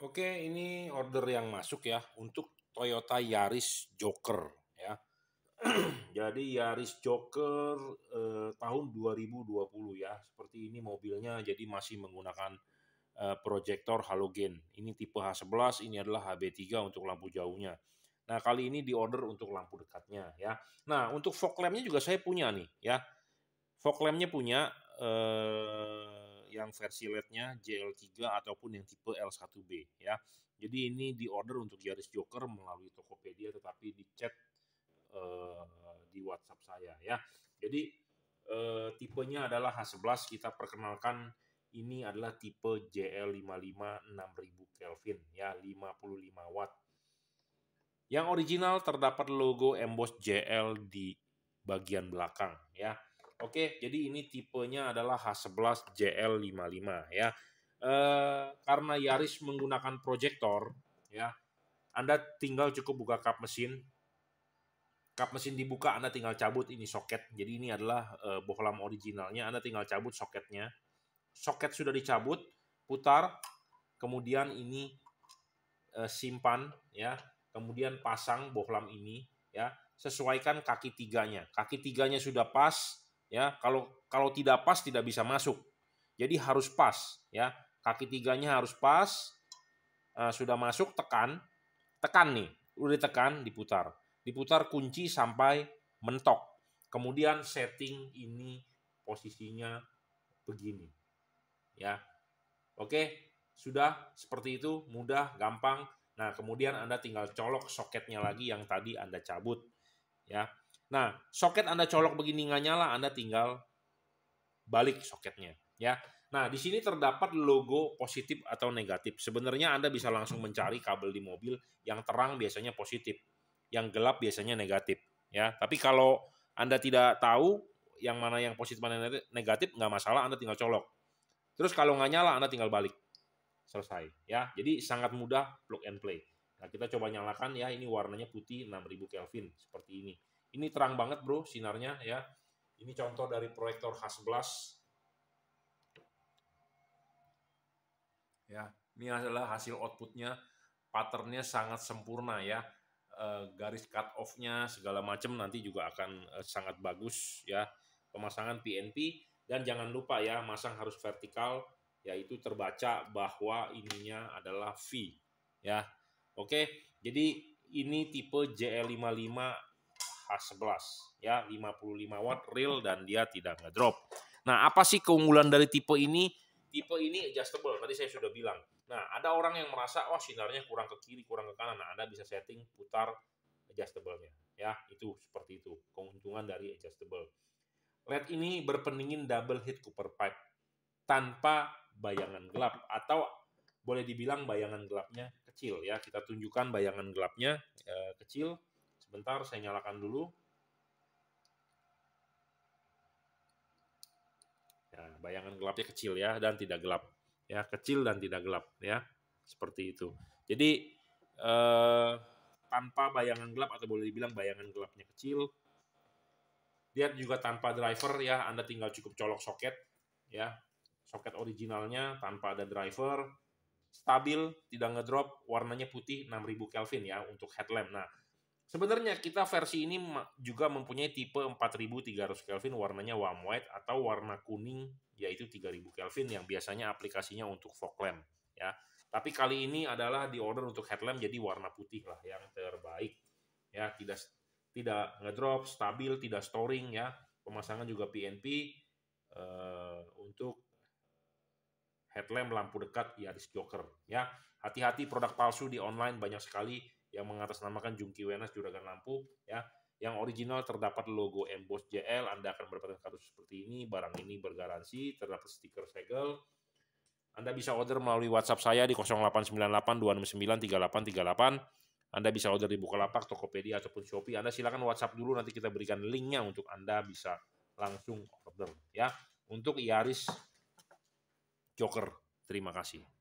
Oke, ini order yang masuk ya untuk Toyota Yaris Joker ya. Jadi Yaris Joker eh, tahun 2020 ya. Seperti ini mobilnya jadi masih menggunakan eh, proyektor halogen. Ini tipe H11, ini adalah HB3 untuk lampu jauhnya. Nah, kali ini di order untuk lampu dekatnya ya. Nah, untuk fog lampnya juga saya punya nih ya. Fog lampnya punya eh yang versi LED-nya JL3 ataupun yang tipe L1B ya. Jadi ini di order untuk Yaris Joker melalui Tokopedia tetapi di chat uh, eh, di WhatsApp saya ya. Jadi uh, tipenya adalah H11 kita perkenalkan ini adalah tipe JL55 6000 Kelvin ya 55 watt. Yang original terdapat logo emboss JL di bagian belakang ya. Oke, jadi ini tipenya adalah H11 JL55 ya. E, karena Yaris menggunakan proyektor ya, Anda tinggal cukup buka kap mesin. Kap mesin dibuka, Anda tinggal cabut ini soket. Jadi ini adalah e, bohlam originalnya, Anda tinggal cabut soketnya. Soket sudah dicabut, putar, kemudian ini e, simpan ya, kemudian pasang bohlam ini ya, sesuaikan kaki tiganya. Kaki tiganya sudah pas, ya kalau kalau tidak pas tidak bisa masuk jadi harus pas ya kaki tiganya harus pas uh, sudah masuk tekan tekan nih udah tekan diputar diputar kunci sampai mentok kemudian setting ini posisinya begini ya oke sudah seperti itu mudah gampang nah kemudian anda tinggal colok soketnya lagi yang tadi anda cabut ya Nah, soket Anda colok begini nggak nyala, Anda tinggal balik soketnya, ya. Nah, di sini terdapat logo positif atau negatif. Sebenarnya Anda bisa langsung mencari kabel di mobil yang terang biasanya positif, yang gelap biasanya negatif, ya. Tapi kalau Anda tidak tahu yang mana yang positif mana yang negatif, nggak masalah, Anda tinggal colok. Terus kalau nggak nyala, Anda tinggal balik. Selesai, ya. Jadi sangat mudah plug and play. Nah, kita coba nyalakan ya, ini warnanya putih 6000 Kelvin seperti ini. Ini terang banget bro sinarnya ya. Ini contoh dari proyektor khas Hasblas. Ya, ini adalah hasil outputnya. Patternnya sangat sempurna ya. Eh, garis cut offnya segala macam nanti juga akan eh, sangat bagus ya. Pemasangan PNP dan jangan lupa ya masang harus vertikal yaitu terbaca bahwa ininya adalah V ya. Oke, jadi ini tipe JL55 a 11 ya 55 watt real dan dia tidak ngedrop. Nah, apa sih keunggulan dari tipe ini? Tipe ini adjustable, tadi saya sudah bilang. Nah, ada orang yang merasa wah oh, sinarnya kurang ke kiri, kurang ke kanan. Nah, Anda bisa setting putar adjustable-nya ya, itu seperti itu. Keuntungan dari adjustable. LED ini berpendingin double heat Cooper pipe tanpa bayangan gelap atau boleh dibilang bayangan gelapnya kecil ya. Kita tunjukkan bayangan gelapnya e, kecil Sebentar, saya nyalakan dulu. Ya, bayangan gelapnya kecil ya dan tidak gelap. Ya, kecil dan tidak gelap ya. Seperti itu. Jadi eh, tanpa bayangan gelap atau boleh dibilang bayangan gelapnya kecil. Dia juga tanpa driver ya, Anda tinggal cukup colok soket ya. Soket originalnya tanpa ada driver, stabil, tidak ngedrop, warnanya putih 6000 Kelvin ya untuk headlamp. Nah, Sebenarnya kita versi ini juga mempunyai tipe 4300 Kelvin warnanya warm white atau warna kuning yaitu 3000 Kelvin yang biasanya aplikasinya untuk fog lamp ya. Tapi kali ini adalah di order untuk headlamp jadi warna putih lah yang terbaik. Ya, tidak tidak ngedrop, stabil, tidak storing ya. Pemasangan juga PNP uh, eh, untuk headlamp lampu dekat Yaris Joker ya. Hati-hati produk palsu di online banyak sekali yang mengatasnamakan Jungki Wenas Juragan Lampu ya yang original terdapat logo emboss JL Anda akan mendapatkan kartu seperti ini barang ini bergaransi terdapat stiker segel Anda bisa order melalui WhatsApp saya di 0898 269 3838 Anda bisa order di Bukalapak, Tokopedia ataupun Shopee Anda silakan WhatsApp dulu nanti kita berikan linknya untuk Anda bisa langsung order ya untuk Yaris Joker terima kasih